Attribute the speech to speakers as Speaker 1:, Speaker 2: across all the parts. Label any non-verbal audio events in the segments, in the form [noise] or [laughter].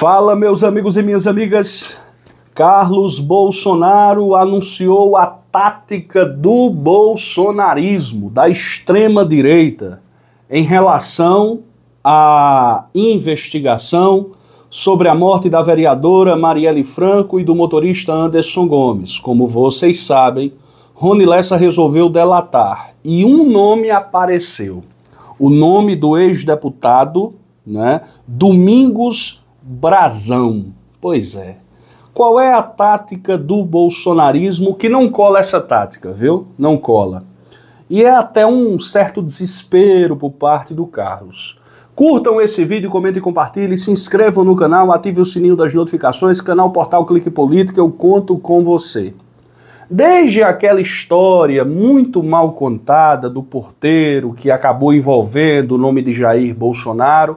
Speaker 1: Fala, meus amigos e minhas amigas. Carlos Bolsonaro anunciou a tática do bolsonarismo, da extrema-direita, em relação à investigação sobre a morte da vereadora Marielle Franco e do motorista Anderson Gomes. Como vocês sabem, Rony Lessa resolveu delatar e um nome apareceu: o nome do ex-deputado né, Domingos brasão. Pois é. Qual é a tática do bolsonarismo que não cola essa tática, viu? Não cola. E é até um certo desespero por parte do Carlos. Curtam esse vídeo, comentem, compartilhem, se inscrevam no canal, ativem o sininho das notificações, canal Portal Clique Política, eu conto com você. Desde aquela história muito mal contada do porteiro que acabou envolvendo o nome de Jair Bolsonaro,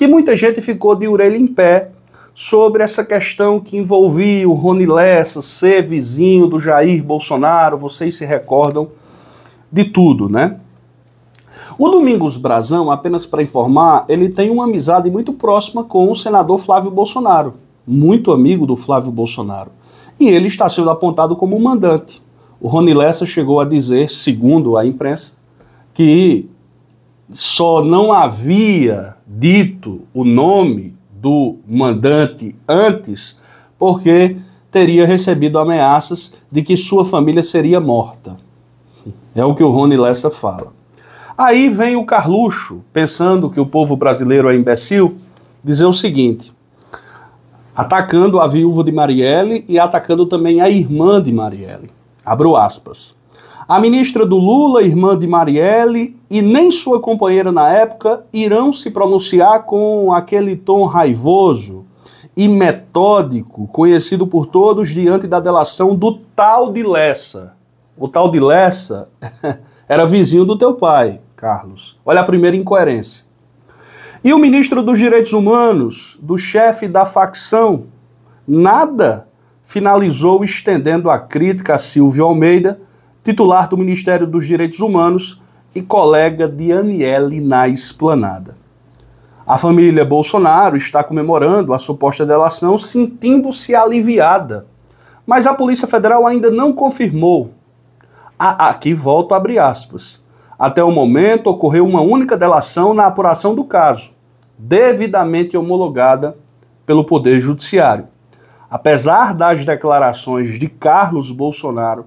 Speaker 1: que muita gente ficou de orelha em pé sobre essa questão que envolvia o Rony Lessa ser vizinho do Jair Bolsonaro, vocês se recordam de tudo, né? O Domingos Brazão, apenas para informar, ele tem uma amizade muito próxima com o senador Flávio Bolsonaro, muito amigo do Flávio Bolsonaro. E ele está sendo apontado como mandante. O Rony Lessa chegou a dizer, segundo a imprensa, que só não havia dito o nome do mandante antes, porque teria recebido ameaças de que sua família seria morta. É o que o Rony Lessa fala. Aí vem o Carluxo, pensando que o povo brasileiro é imbecil, dizer o seguinte: atacando a viúva de Marielle e atacando também a irmã de Marielle. Abro aspas. A ministra do Lula, irmã de Marielle, e nem sua companheira na época irão se pronunciar com aquele tom raivoso e metódico conhecido por todos diante da delação do tal de Lessa. O tal de Lessa [laughs] era vizinho do teu pai, Carlos. Olha a primeira incoerência. E o ministro dos Direitos Humanos, do chefe da facção, nada finalizou estendendo a crítica a Silvio Almeida titular do Ministério dos Direitos Humanos e colega de Aniele na Esplanada. A família Bolsonaro está comemorando a suposta delação sentindo-se aliviada, mas a Polícia Federal ainda não confirmou. Ah, aqui volto a abrir aspas. Até o momento ocorreu uma única delação na apuração do caso, devidamente homologada pelo Poder Judiciário. Apesar das declarações de Carlos Bolsonaro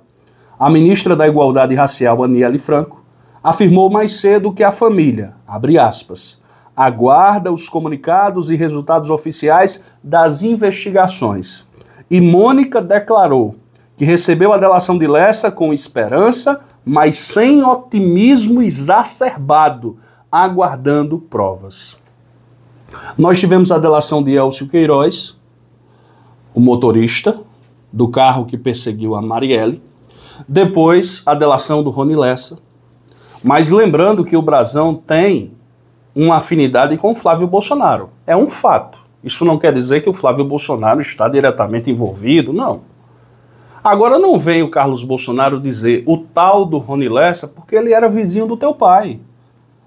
Speaker 1: a ministra da Igualdade Racial, Aniele Franco, afirmou mais cedo que a família, abre aspas, aguarda os comunicados e resultados oficiais das investigações. E Mônica declarou que recebeu a delação de Lessa com esperança, mas sem otimismo exacerbado, aguardando provas. Nós tivemos a delação de Elcio Queiroz, o motorista do carro que perseguiu a Marielle, depois, a delação do Rony Lessa. Mas lembrando que o Brasão tem uma afinidade com o Flávio Bolsonaro. É um fato. Isso não quer dizer que o Flávio Bolsonaro está diretamente envolvido, não. Agora não vem o Carlos Bolsonaro dizer o tal do Rony Lessa porque ele era vizinho do teu pai.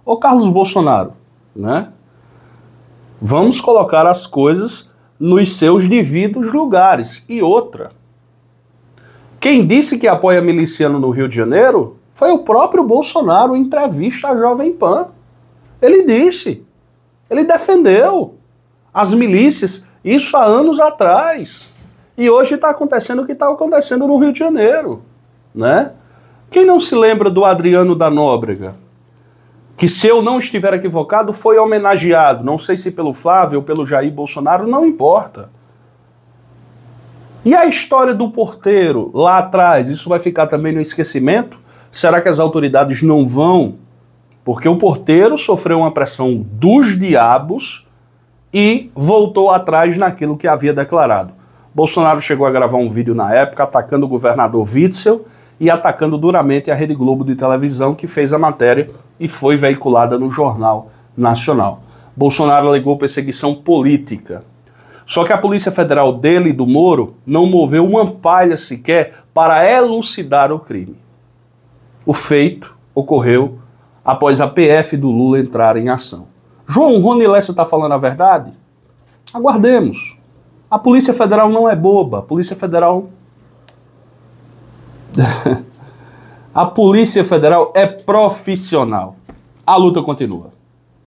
Speaker 1: Ô Carlos Bolsonaro, né? Vamos colocar as coisas nos seus devidos lugares. E outra, quem disse que apoia miliciano no Rio de Janeiro foi o próprio Bolsonaro em entrevista à Jovem Pan. Ele disse, ele defendeu as milícias, isso há anos atrás. E hoje está acontecendo o que está acontecendo no Rio de Janeiro. Né? Quem não se lembra do Adriano da Nóbrega? Que, se eu não estiver equivocado, foi homenageado, não sei se pelo Flávio ou pelo Jair Bolsonaro, não importa. E a história do porteiro lá atrás, isso vai ficar também no esquecimento? Será que as autoridades não vão? Porque o porteiro sofreu uma pressão dos diabos e voltou atrás naquilo que havia declarado. Bolsonaro chegou a gravar um vídeo na época atacando o governador Witzel e atacando duramente a Rede Globo de televisão que fez a matéria e foi veiculada no Jornal Nacional. Bolsonaro alegou perseguição política. Só que a Polícia Federal dele e do Moro não moveu uma palha sequer para elucidar o crime. O feito ocorreu após a PF do Lula entrar em ação. João Rony Lessa está falando a verdade? Aguardemos. A Polícia Federal não é boba. A Polícia Federal. [laughs] a Polícia Federal é profissional. A luta continua.